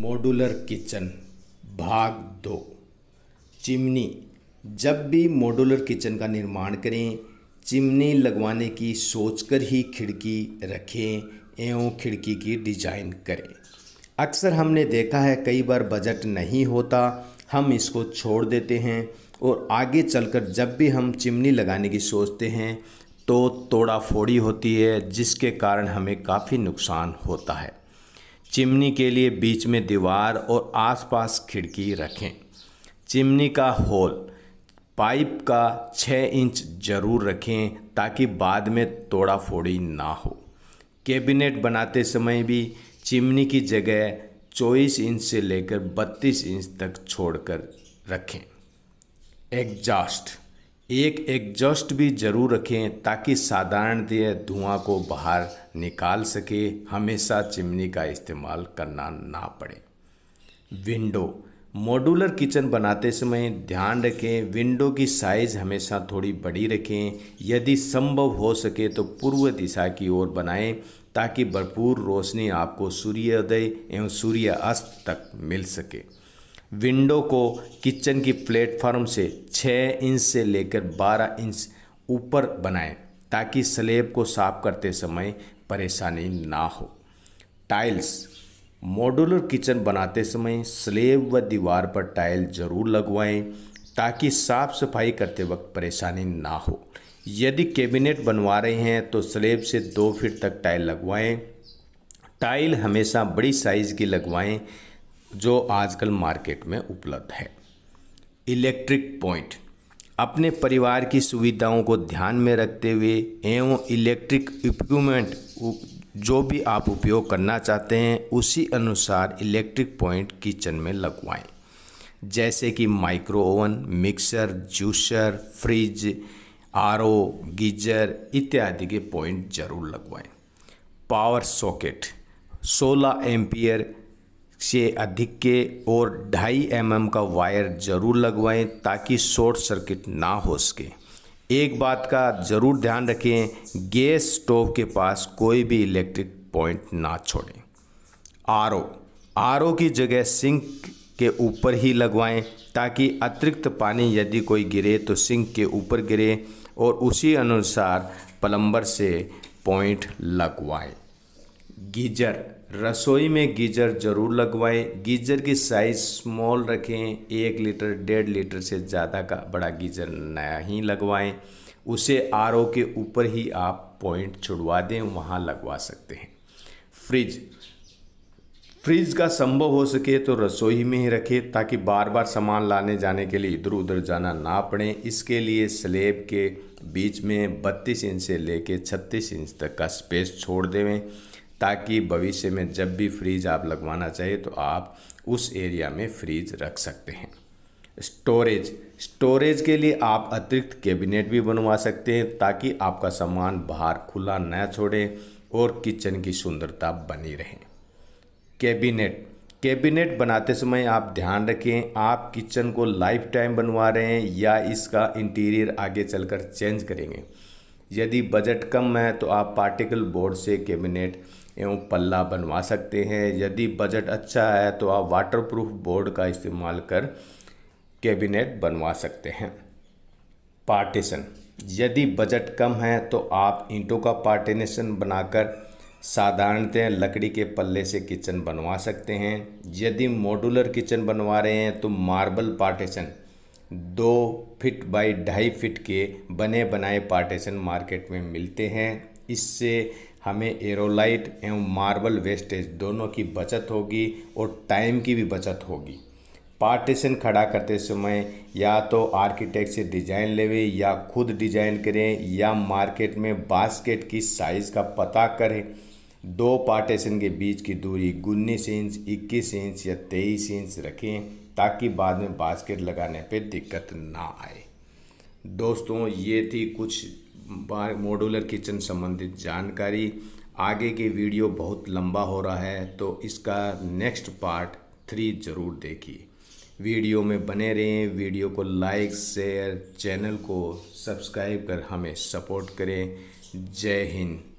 modular kitchen भाग दो chimney जब भी मॉडुलर किचन का निर्माण करें चिमनी लगवाने की सोचकर ही खिड़की रखें एवं खिड़की की डिजाइन करें अक्सर हमने देखा है कई बार बजट नहीं होता हम इसको छोड़ देते हैं और आगे चलकर जब भी हम चिमनी लगाने की सोचते हैं तो तोड़ा फोड़ी होती है जिसके कारण हमें काफ़ी नुकसान होता है चिमनी के लिए बीच में दीवार और आसपास खिड़की रखें चिमनी का होल पाइप का छः इंच जरूर रखें ताकि बाद में तोड़ा फोड़ी ना हो कैबिनेट बनाते समय भी चिमनी की जगह चौबीस इंच से लेकर बत्तीस इंच तक छोड़कर रखें एग्जास्ट एक एग्जॉस्ट भी ज़रूर रखें ताकि साधारणतः धुआं को बाहर निकाल सके हमेशा चिमनी का इस्तेमाल करना ना पड़े विंडो मॉड्यूलर किचन बनाते समय ध्यान रखें विंडो की साइज़ हमेशा थोड़ी बड़ी रखें यदि संभव हो सके तो पूर्व दिशा की ओर बनाएं ताकि भरपूर रोशनी आपको सूर्योदय एवं सूर्य अस्त तक मिल सके विंडो को किचन की प्लेटफार्म से 6 इंच से लेकर 12 इंच ऊपर बनाएं ताकि स्लेब को साफ करते समय परेशानी ना हो टाइल्स मॉड्यूलर किचन बनाते समय स्लेब व दीवार पर टाइल जरूर लगवाएं ताकि साफ सफाई करते वक्त परेशानी ना हो यदि कैबिनेट बनवा रहे हैं तो स्लेब से दो फीट तक टाइल लगवाएं टाइल हमेशा बड़ी साइज़ की लगवाएं जो आजकल मार्केट में उपलब्ध है इलेक्ट्रिक पॉइंट अपने परिवार की सुविधाओं को ध्यान में रखते हुए एवं इलेक्ट्रिक इक्विपमेंट जो भी आप उपयोग करना चाहते हैं उसी अनुसार इलेक्ट्रिक पॉइंट किचन में लगवाएं जैसे कि micro oven mixer juicer fridge R O geyser इत्यादि के पॉइंट जरूर लगवाएं पावर सॉकेट 16 एम्पियर से अधिक के और ढाई एम mm का वायर जरूर लगवाएं ताकि शॉर्ट सर्किट ना हो सके एक बात का ज़रूर ध्यान रखें गैस स्टोव के पास कोई भी इलेक्ट्रिक पॉइंट ना छोड़ें आर ओ आर ओ की जगह सिंक के ऊपर ही लगवाएं ताकि अतिरिक्त पानी यदि कोई गिरे तो सिंक के ऊपर गिरे और उसी अनुसार प्लम्बर से पॉइंट लगवाएं गीजर रसोई में गीजर ज़रूर लगवाएं गीजर की साइज़ स्मॉल रखें एक लीटर डेढ़ लीटर से ज़्यादा का बड़ा गीजर नया ही लगवाएं उसे आर के ऊपर ही आप पॉइंट छुड़वा दें वहाँ लगवा सकते हैं फ्रिज फ्रिज का संभव हो सके तो रसोई में ही रखें ताकि बार बार सामान लाने जाने के लिए इधर उधर जाना ना पड़े इसके लिए स्लेब के बीच में 32 इंच से लेकर 36 इंच तक का स्पेस छोड़ देवें ताकि भविष्य में जब भी फ्रीज आप लगवाना चाहिए तो आप उस एरिया में फ्रीज रख सकते हैं स्टोरेज स्टोरेज के लिए आप अतिरिक्त कैबिनेट भी बनवा सकते हैं ताकि आपका सामान बाहर खुला न छोड़ें और किचन की सुंदरता बनी रहे कैबिनेट कैबिनेट बनाते समय आप ध्यान रखें आप किचन को लाइफ टाइम बनवा रहे हैं या इसका इंटीरियर आगे चलकर चेंज करेंगे यदि बजट कम है तो आप पार्टिकल बोर्ड से कैबिनेट एवं पल्ला बनवा सकते हैं यदि बजट अच्छा है तो आप वाटरप्रूफ बोर्ड का इस्तेमाल कर कैबिनेट बनवा सकते हैं पार्टीशन यदि बजट कम है तो आप ईंटों का पार्टीशन बनाकर साधारणतः लकड़ी के पल्ले से किचन बनवा सकते हैं यदि मॉडुलर किचन बनवा रहे हैं तो मार्बल पार्टीशन दो फिट बाई ढाई फिट के बने बनाए पार्टीशन मार्केट में मिलते हैं इससे हमें एरोलाइट एवं मार्बल वेस्टेज दोनों की बचत होगी और टाइम की भी बचत होगी पार्टीशन खड़ा करते समय या तो आर्किटेक्ट से डिज़ाइन लेवे या खुद डिज़ाइन करें या मार्केट में बास्केट की साइज़ का पता करें दो पार्टीशन के बीच की दूरी उन्नीस इंच इक्कीस इंच या तेईस इंच रखें ताकि बाद में बास्केट लगाने पे दिक्कत ना आए दोस्तों ये थी कुछ मॉडुलर किचन संबंधित जानकारी आगे के वीडियो बहुत लंबा हो रहा है तो इसका नेक्स्ट पार्ट थ्री ज़रूर देखिए वीडियो में बने रहें वीडियो को लाइक शेयर चैनल को सब्सक्राइब कर हमें सपोर्ट करें जय हिंद